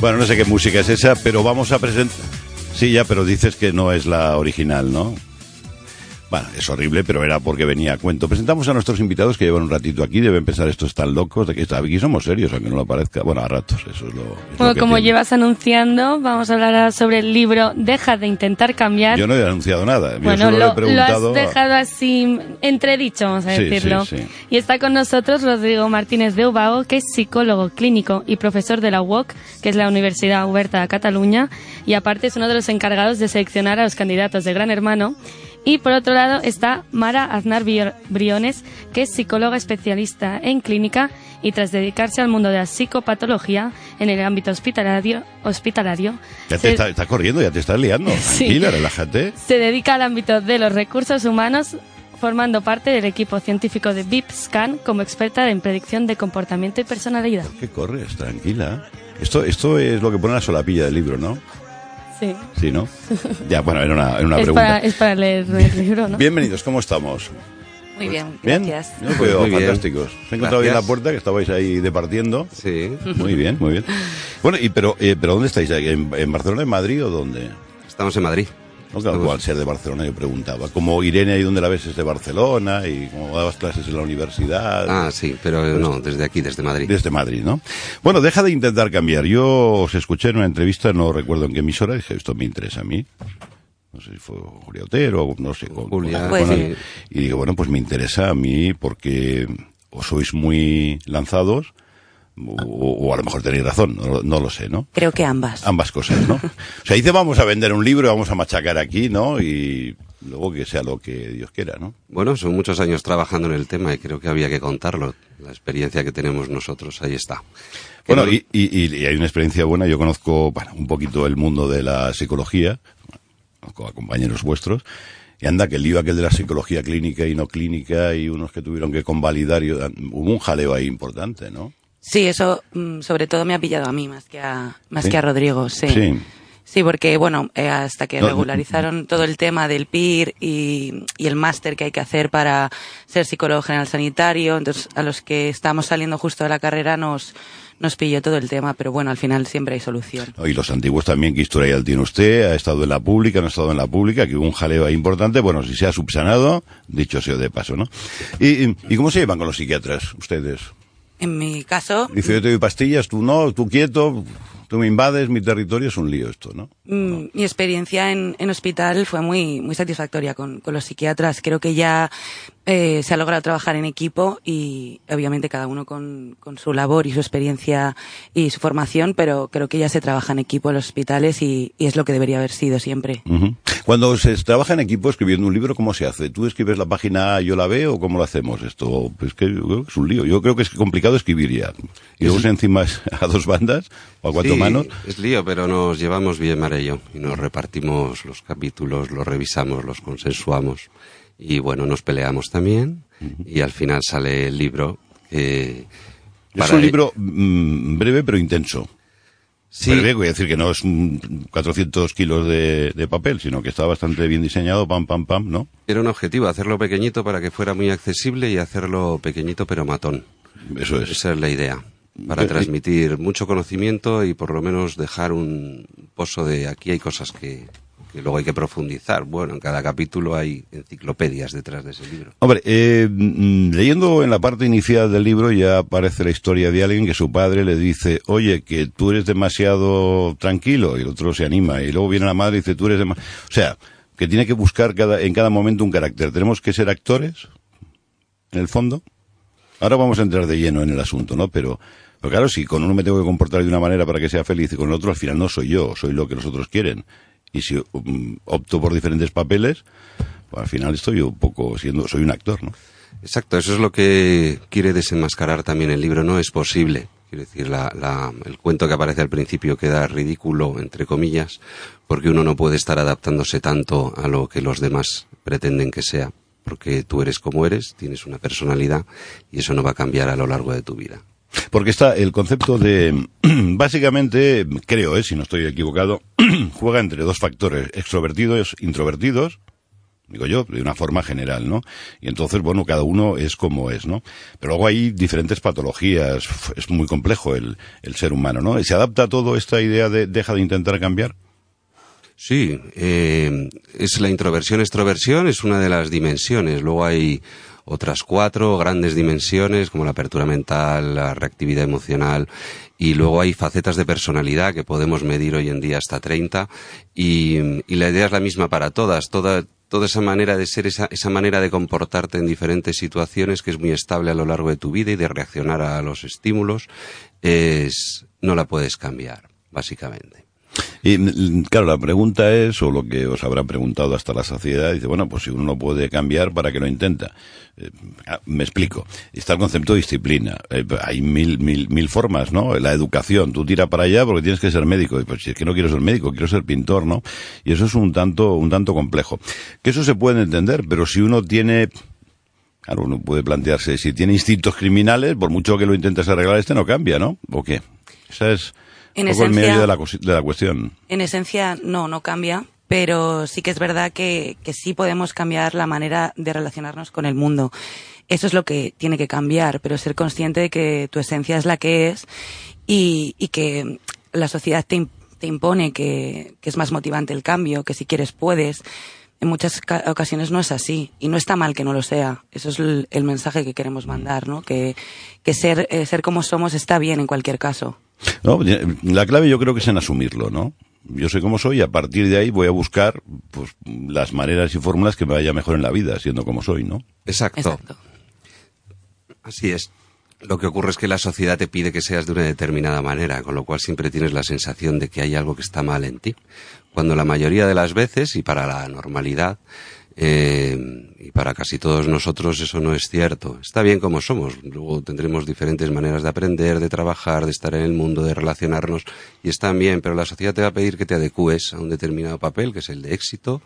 Bueno, no sé qué música es esa, pero vamos a presentar... Sí, ya, pero dices que no es la original, ¿no? Bueno, es horrible, pero era porque venía a cuento. Presentamos a nuestros invitados que llevan un ratito aquí, deben pensar estos tan locos, de que aquí somos serios, aunque no lo parezca. Bueno, a ratos, eso es lo... que como llevas anunciando, vamos a hablar sobre el libro Deja de intentar cambiar. Yo no he anunciado nada. Bueno, lo, lo, has dejado así entredicho, vamos a decirlo. Y está con nosotros Rodrigo Martínez de Ubao que es psicólogo clínico y profesor de la UOC, que es la Universidad Huberta de Cataluña, y aparte es uno de los encargados de seleccionar a los candidatos de Gran Hermano y por otro lado está Mara Aznar Briones, que es psicóloga especialista en clínica y tras dedicarse al mundo de la psicopatología en el ámbito hospitalario. hospitalario ya te está, corriendo, ya te estás liando. Tranquila, relájate. Se dedica al ámbito de los recursos humanos formando parte del equipo científico de VIPSCAN como experta en predicción de comportamiento y personalidad. qué corres? Tranquila. Esto, esto es lo que pone la solapilla del libro, ¿no? Sí. Sí, ¿no? Ya, bueno, era una, es pregunta. Para, es para leer el libro, ¿no? Bienvenidos, ¿cómo estamos? Muy bien, pues, ¿Bien? gracias. muy fantásticos. Bien. ha encontrado bien la puerta, que estabais ahí departiendo. Sí. Muy bien, muy bien. Bueno, y pero, eh, pero ¿dónde estáis? ¿En, ¿En, Barcelona, en Madrid o dónde? Estamos en Madrid. ¿no? Claro, al ser de Barcelona yo preguntaba, como Irene, ahí dónde la ves? Es de Barcelona y como dabas clases en la universidad. Ah, sí, pero pues no, desde aquí, desde Madrid. Desde Madrid, ¿no? Bueno, deja de intentar cambiar. Yo os escuché en una entrevista, no recuerdo en qué emisora, dije, esto me interesa a mí no sé si fue Julio Otero, no sé. Con, pues, sí. Y digo, bueno, pues me interesa a mí porque os sois muy lanzados o, a lo mejor tenéis razón, no, lo sé, ¿no? Creo que ambas. Ambas cosas, ¿no? o sea, dice vamos a vender un libro, vamos a machacar aquí, ¿no? Y luego que sea lo que Dios quiera, ¿no? Bueno, son muchos años trabajando en el tema y creo que había que contarlo. La experiencia que tenemos nosotros, ahí está. Bueno, y, hay una experiencia buena. Yo conozco bueno, un poquito el mundo de la psicología, conozco compañeros vuestros, y anda, que el lío aquel de la psicología clínica y no clínica y unos que tuvieron que convalidar, hubo un jaleo ahí importante, ¿no? Sí, eso mm, sobre todo me ha pillado a mí más que a, más que a Rodrigo, sí. sí. porque bueno, eh, hasta que regularizaron todo el tema del PIR y, el máster que hay que hacer para ser psicólogo general sanitario, entonces a los que estamos saliendo justo de la carrera nos, nos pilló todo el tema, pero bueno, al final siempre hay solución. Y los antiguos también, ¿qué historia tiene usted? ¿Ha estado en la pública? ¿No ha estado en la pública? Que hubo un jaleo ahí importante. Bueno, si se ha subsanado, dicho sea de paso, ¿no? ¿Y, y cómo se llevan con los psiquiatras ustedes? en mi caso... Dice, yo te doy pastillas, tú no, tú quieto, tú me invades, mi territorio, es un lío esto, ¿no? Mm, no. Mi experiencia en, hospital fue muy, muy satisfactoria con, con los psiquiatras. Creo que ya eh, se ha logrado trabajar en equipo y obviamente cada uno con, su labor y su experiencia y su formación, pero creo que ya se trabaja en equipo en los hospitales y, es lo que debería haber sido siempre. Cuando se trabaja en equipo escribiendo un libro, ¿cómo se hace? ¿Tú escribes la página, yo la veo o cómo lo hacemos esto? que, creo que es un lío. Yo creo que es complicado escribir ya. Y luego encima a dos bandas o a cuatro manos. Es lío, pero nos llevamos bien, Marello, y nos repartimos los capítulos, los revisamos, los consensuamos y bueno, nos peleamos también y al final sale el libro es un libro mm, breve pero intenso. Sí. Breve, voy a decir que no es 400 kilos de, de, papel, sino que está bastante bien diseñado, pam, pam, pam, ¿no? Era un objetivo, hacerlo pequeñito para que fuera muy accesible y hacerlo pequeñito pero matón. Eso es. Esa es la idea, para eh, eh. transmitir mucho conocimiento y por lo menos dejar un pozo de aquí hay cosas que, que luego hay que profundizar. Bueno, en cada capítulo hay enciclopedias detrás de ese libro. Hombre, eh, mm, leyendo en la parte inicial del libro ya aparece la historia de alguien que su padre le dice, oye, que tú eres demasiado tranquilo, y el otro se anima, y luego viene la madre y dice, tú eres demasiado... O sea, que tiene que buscar cada, en cada momento un carácter. ¿Tenemos que ser actores? En el fondo. Ahora vamos a entrar de lleno en el asunto, ¿no? pero claro, si con uno me tengo que comportar de una manera para que sea feliz y con el otro, al final no soy yo, soy lo que los otros quieren y si mm, opto por diferentes papeles, pues, al final estoy un poco siendo, soy un actor, ¿no? Exacto, eso es lo que quiere desenmascarar también el libro, ¿no? Es posible. Quiero decir, la, el cuento que aparece al principio queda ridículo, entre comillas, porque uno no puede estar adaptándose tanto a lo que los demás pretenden que sea, porque tú eres como eres, tienes una personalidad y eso no va a cambiar a lo largo de tu vida. Porque está el concepto de, básicamente, creo, eh, si no estoy equivocado, juega entre dos factores, extrovertidos, introvertidos, digo yo, de una forma general, ¿no? Y entonces, bueno, cada uno es como es, ¿no? Pero luego hay diferentes patologías, es muy complejo el, el ser humano, ¿no? ¿Se adapta a todo esta idea de deja de intentar cambiar? Sí, eh, es la introversión-extroversión, es una de las dimensiones. Luego hay otras cuatro grandes dimensiones como la apertura mental, la reactividad emocional y luego hay facetas de personalidad que podemos medir hoy en día hasta 30 y, y la idea es la misma para todas, toda, toda esa manera de ser, esa, esa, manera de comportarte en diferentes situaciones que es muy estable a lo largo de tu vida y de reaccionar a los estímulos, es, no la puedes cambiar, básicamente. Y mm, mm, claro, la pregunta es, o lo que os habrán preguntado hasta la saciedad, dice, bueno, pues si uno no puede cambiar, ¿para qué lo intenta? Eh, ah, me explico. Está el concepto de disciplina. Eh, hay mil, mil, mil formas, ¿no? La educación, tú tira para allá porque tienes que ser médico. y Pues si es que no quiero ser médico, quiero ser pintor, ¿no? Y eso es un tanto, un tanto complejo. Que eso se puede entender, pero si uno tiene Claro, uno puede plantearse, si tiene instintos criminales, por mucho que lo intentes arreglar, este no cambia, ¿no? ¿O qué? Esa es en esencia, no, no cambia, pero sí que es verdad que, sí podemos cambiar la manera de relacionarnos con el mundo. Eso es lo que tiene que cambiar, pero ser consciente de que tu esencia es la que es y, que la sociedad te, te impone que, es más motivante el cambio, que si quieres puedes en muchas ocasiones no es así y no está mal que no lo sea. Eso es el, mensaje que queremos mandar, ¿no? Que, ser, eh, ser como somos está bien en cualquier caso. No, la clave yo creo que es en asumirlo, ¿no? yo sé cómo soy y a partir de ahí voy a buscar pues, las maneras y fórmulas que me vaya mejor en la vida, siendo como soy, ¿no? Exacto. Así es. Lo que ocurre es que la sociedad te pide que seas de una determinada manera, con lo cual siempre tienes la sensación de que hay algo que está mal en ti. Cuando la mayoría de las veces, y para la normalidad, eh, y para casi todos nosotros eso no es cierto. Está bien como somos, luego tendremos diferentes maneras de aprender, de trabajar, de estar en el mundo, de relacionarnos, y están bien, pero la sociedad te va a pedir que te adecues a un determinado papel, que es el de éxito,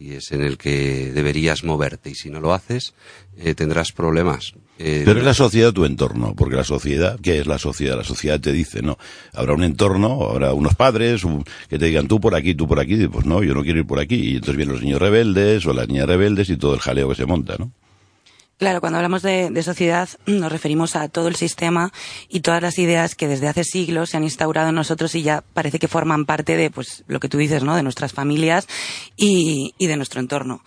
y es en el que deberías moverte, y si no lo haces, eh, tendrás problemas. Eh, pero es la sociedad tu entorno, porque la sociedad, ¿qué es la sociedad? La sociedad te dice, no, habrá un entorno, habrá unos padres que te digan tú por aquí, tú por aquí, pues no, yo no quiero ir por aquí, y entonces vienen los niños rebeldes o las niñas rebeldes y todo el jaleo se monta, ¿no? Claro, cuando hablamos de, sociedad nos referimos a todo el sistema y todas las ideas que desde hace siglos se han instaurado en nosotros y ya parece que forman parte de, pues, lo que tú dices, ¿no? De nuestras familias y de nuestro entorno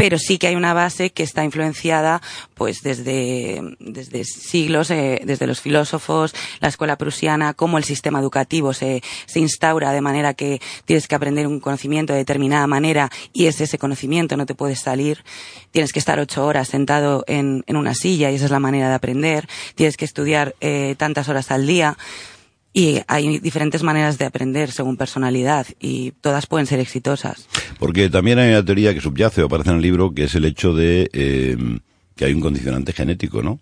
pero sí que hay una base que está influenciada pues desde, desde siglos, eh, desde los filósofos, la escuela prusiana, cómo el sistema educativo se, se instaura de manera que tienes que aprender un conocimiento de determinada manera y es ese conocimiento, no te puedes salir, tienes que estar ocho horas sentado en, en una silla y esa es la manera de aprender, tienes que estudiar eh, tantas horas al día. Y hay diferentes maneras de aprender según personalidad y todas pueden ser exitosas. Porque también hay una teoría que subyace o aparece en el libro que es el hecho de em, que hay un condicionante genético, ¿no?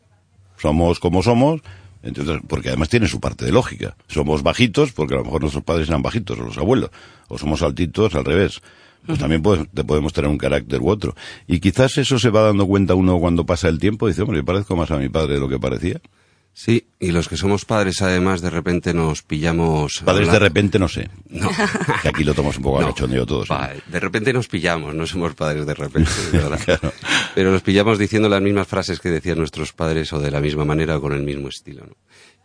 Somos como somos, entonces, porque además tiene su parte de lógica. Somos bajitos porque a lo mejor nuestros padres eran bajitos o los abuelos, o somos altitos al revés. Pues también te podemos tener un carácter u otro. Y quizás eso se va dando cuenta uno cuando pasa el tiempo y dice, hombre, yo parezco más a mi padre de lo que parecía. Sí, y los que somos padres además de repente nos pillamos... Padres de repente no sé. No. aquí lo tomamos un poco no. a todos. De repente nos pillamos, no somos padres de repente, Pero nos pillamos diciendo las mismas frases que decían nuestros padres o de la misma manera o con el mismo estilo.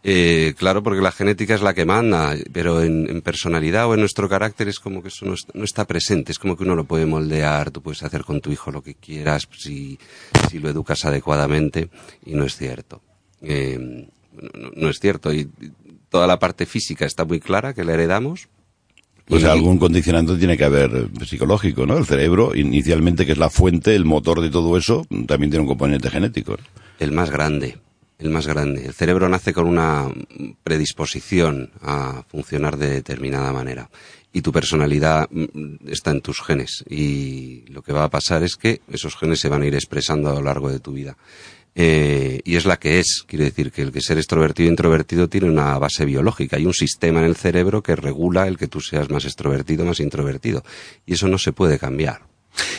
Eh, claro, porque la genética es la que manda, pero en, personalidad o en nuestro carácter es como que eso no está, presente, es como que uno lo puede moldear, tú puedes hacer con tu hijo lo que quieras si lo educas adecuadamente y no es cierto. Eh, no, es cierto. Y toda la parte física está muy clara que le heredamos. Pues algún condicionante tiene que haber psicológico, ¿no? El cerebro, inicialmente, que es la fuente, el motor de todo eso, también tiene un componente genético. El más grande, el más grande. El cerebro nace con una predisposición a funcionar de determinada manera y tu personalidad mm, está en tus genes. Y lo que va a pasar es que esos genes se van a ir expresando a lo largo de tu vida. Eh, y es la que es. Quiere decir que el que ser extrovertido e introvertido tiene una base biológica. Hay un sistema en el cerebro que regula el que tú seas más extrovertido, más introvertido. Y eso no se puede cambiar.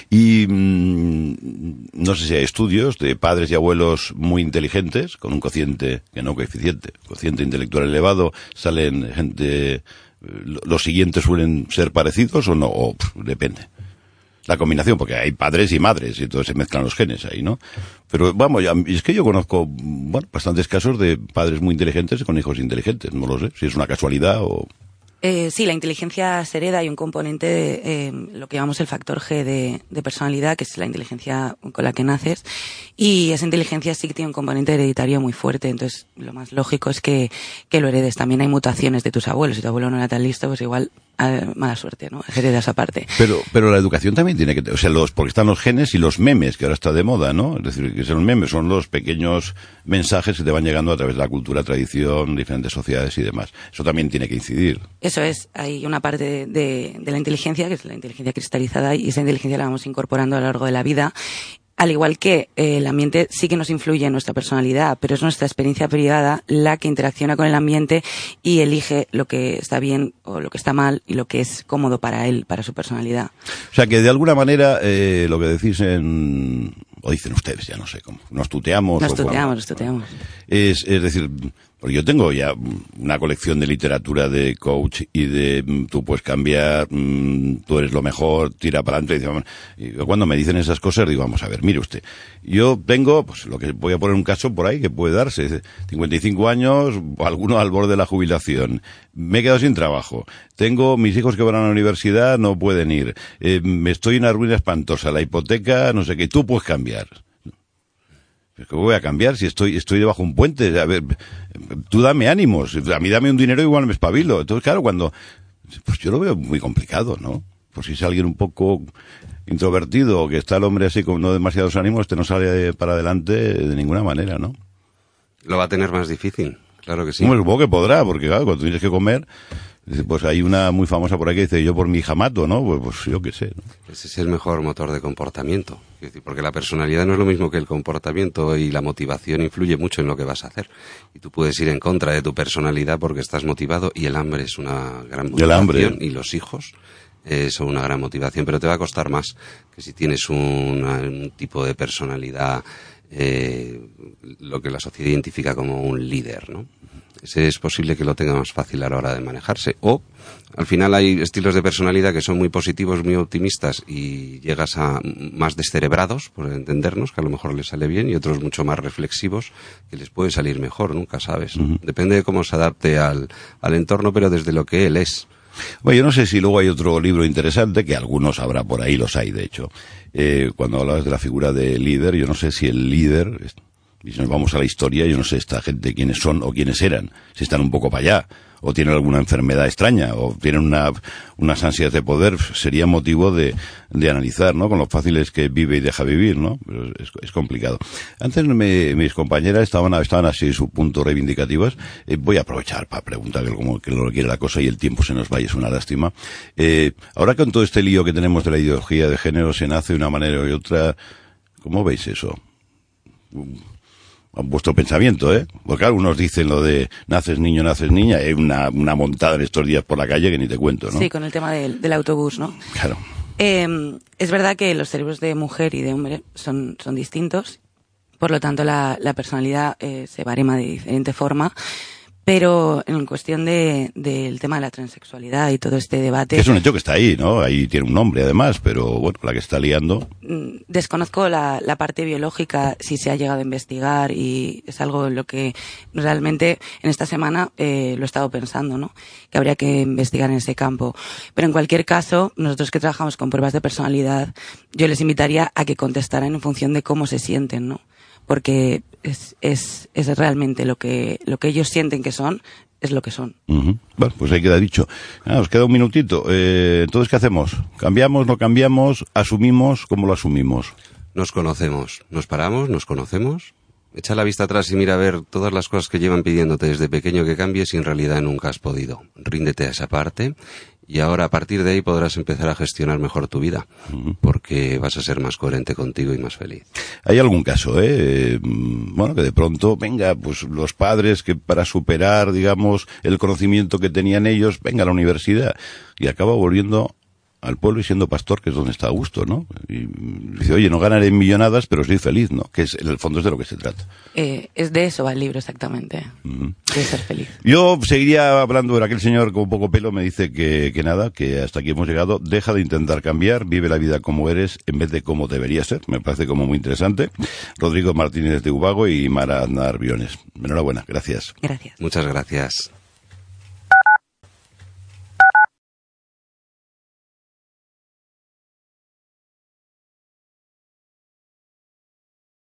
Y mm, no sé si hay estudios de padres y abuelos muy inteligentes, con un cociente, que no coeficiente, cociente intelectual elevado, salen gente. Eh, ¿Los siguientes suelen ser parecidos o no? O, depende la combinación, porque hay padres y madres, y entonces se mezclan los genes ahí, ¿no? Pero vamos, es que yo conozco, bueno, bastantes casos de padres muy inteligentes con hijos inteligentes, no lo sé, si es una casualidad o... Eh, sí, la inteligencia se hereda y un componente, eh, lo que llamamos el factor G de, de, personalidad, que es la inteligencia con la que naces, y esa inteligencia sí que tiene un componente hereditario muy fuerte, entonces lo más lógico es que, que lo heredes. También hay mutaciones de tus abuelos, si tu abuelo no era tan listo, pues igual Ah, mala suerte, ¿no? Heredas aparte. Pero, pero la educación también tiene que, o sea, los, porque están los genes y los memes, que ahora está de moda, ¿no? Es decir, que son memes, son los pequeños mensajes que te van llegando a través de la cultura, tradición, diferentes sociedades y demás. Eso también tiene que incidir. Eso es, hay una parte de, de la inteligencia, que es la inteligencia cristalizada, y esa inteligencia la vamos incorporando a lo largo de la vida, al igual que eh, el ambiente sí que nos influye en nuestra personalidad, pero es nuestra experiencia privada la que interacciona con el ambiente y elige lo que está bien o lo que está mal y lo que es cómodo para él, para su personalidad. O sea que de alguna manera eh, lo que decís en, o dicen ustedes, ya no sé cómo, nos tuteamos. Nos tuteamos, nos tuteamos. es decir, yo tengo ya una colección de literatura de coach y de mm, tú puedes cambiar, mm, tú eres lo mejor, tira para adelante. Y cuando me dicen esas cosas digo, vamos a ver, mire usted, yo tengo, pues lo que voy a poner un caso por ahí que puede darse, 55 años, alguno al borde de la jubilación, me he quedado sin trabajo, tengo mis hijos que van a la universidad, no pueden ir, eh, me estoy en una ruina espantosa, la hipoteca, no sé qué, tú puedes cambiar. ¿Cómo voy a cambiar si estoy, estoy debajo de un puente? A ver, tú dame ánimos. A mí dame un dinero igual me espabilo. Entonces, claro, cuando... Pues yo lo veo muy complicado, ¿no? Por si es alguien un poco introvertido o que está el hombre así con no demasiados ánimos, te este no sale para adelante de ninguna manera, ¿no? Lo va a tener más difícil, claro que sí. Bueno, supongo que podrá, porque claro, cuando tienes que comer, pues hay una muy famosa por aquí que dice, yo por mi jamato, ¿no? Pues, pues, yo qué sé. Pues ese es el mejor motor de comportamiento. Porque la personalidad no es lo mismo que el comportamiento y la motivación influye mucho en lo que vas a hacer. Y tú puedes ir en contra de tu personalidad porque estás motivado y el hambre es una gran motivación. Y, el hambre. y los hijos eh, son una gran motivación, pero te va a costar más que si tienes un, tipo de personalidad, eh, lo que la sociedad identifica como un líder, ¿no? es posible que lo tenga más fácil a la hora de manejarse. O al final hay estilos de personalidad que son muy positivos, muy optimistas y llegas a más descerebrados, por entendernos, que a lo mejor les sale bien, y otros mucho más reflexivos, que les puede salir mejor, nunca sabes. Depende de cómo se adapte al, entorno, pero desde lo que él es. Bueno, yo no sé si luego hay otro libro interesante, que algunos habrá por ahí, los hay de hecho. Eh, cuando hablabas de la figura de líder, yo no sé si el líder y si nos vamos a la historia, yo no sé esta gente quiénes son o quiénes eran, si están un poco para allá, o tienen alguna enfermedad extraña, o tienen una, unas ansias de poder, sería motivo de, de analizar, ¿no? Con lo fáciles que vive y deja vivir, ¿no? Pero es, complicado. Antes mis compañeras estaban, estaban así su punto reivindicativas. Eh, voy a aprovechar para preguntar como que lo quiere la cosa y el tiempo se nos vaya, es una lástima. Eh, ahora con todo este lío que tenemos de la ideología de género, se nace de una manera u otra, ¿cómo veis eso? vuestro pensamiento, ¿eh? Porque algunos dicen lo de naces niño, naces niña, es una, una montada en estos días por la calle que ni te cuento, ¿no? Sí, con el tema del, del autobús, ¿no? Claro. Em, es verdad que los cerebros de mujer y de hombre son, son distintos, por lo tanto la, la personalidad eh, se barema de diferente forma pero en cuestión de, del tema de la transexualidad y todo este debate. Es un hecho que está ahí, ¿no? Ahí tiene un nombre además, pero bueno, la que está liando. Mm, desconozco la, la parte biológica, si se ha llegado a investigar y es algo en lo que realmente en esta semana eh, lo he estado pensando, ¿no? Que habría que investigar en ese campo. Pero en cualquier caso, nosotros que trabajamos con pruebas de personalidad, yo les invitaría a que contestaran en función de cómo se sienten, ¿no? porque es, es, es realmente lo que, lo que ellos sienten que son, es lo que son. Bueno, pues ahí queda dicho. Nos ah, queda un minutito. Eh, entonces, ¿qué hacemos? ¿Cambiamos, no cambiamos? ¿Asumimos? ¿Cómo lo asumimos? Nos conocemos. Nos paramos, nos conocemos. Echa la vista atrás y mira a ver todas las cosas que llevan pidiéndote desde pequeño que cambies y en realidad nunca has podido. Ríndete a esa parte y ahora a partir de ahí podrás empezar a gestionar mejor tu vida, porque vas a ser más coherente contigo y más feliz. Hay algún caso, ¿eh? Mm, bueno, que de pronto, venga, pues los padres que para superar, digamos, el conocimiento que tenían ellos, venga a la universidad y acaba volviendo al pueblo y siendo pastor, que es donde está a gusto, ¿no? Y dice, oye, no ganaré millonadas, pero soy feliz, ¿no? Que es, en el fondo es de lo que se trata. Eh, es de eso va el libro, exactamente. De ser feliz. Yo seguiría hablando, pero aquel señor con poco pelo me dice que, nada, que hasta aquí hemos llegado. Deja de intentar cambiar, vive la vida como eres en vez de como debería ser. Me parece como muy interesante. Rodrigo Martínez de Ubago y Mara Narviones. Enhorabuena, gracias. Gracias. Muchas gracias.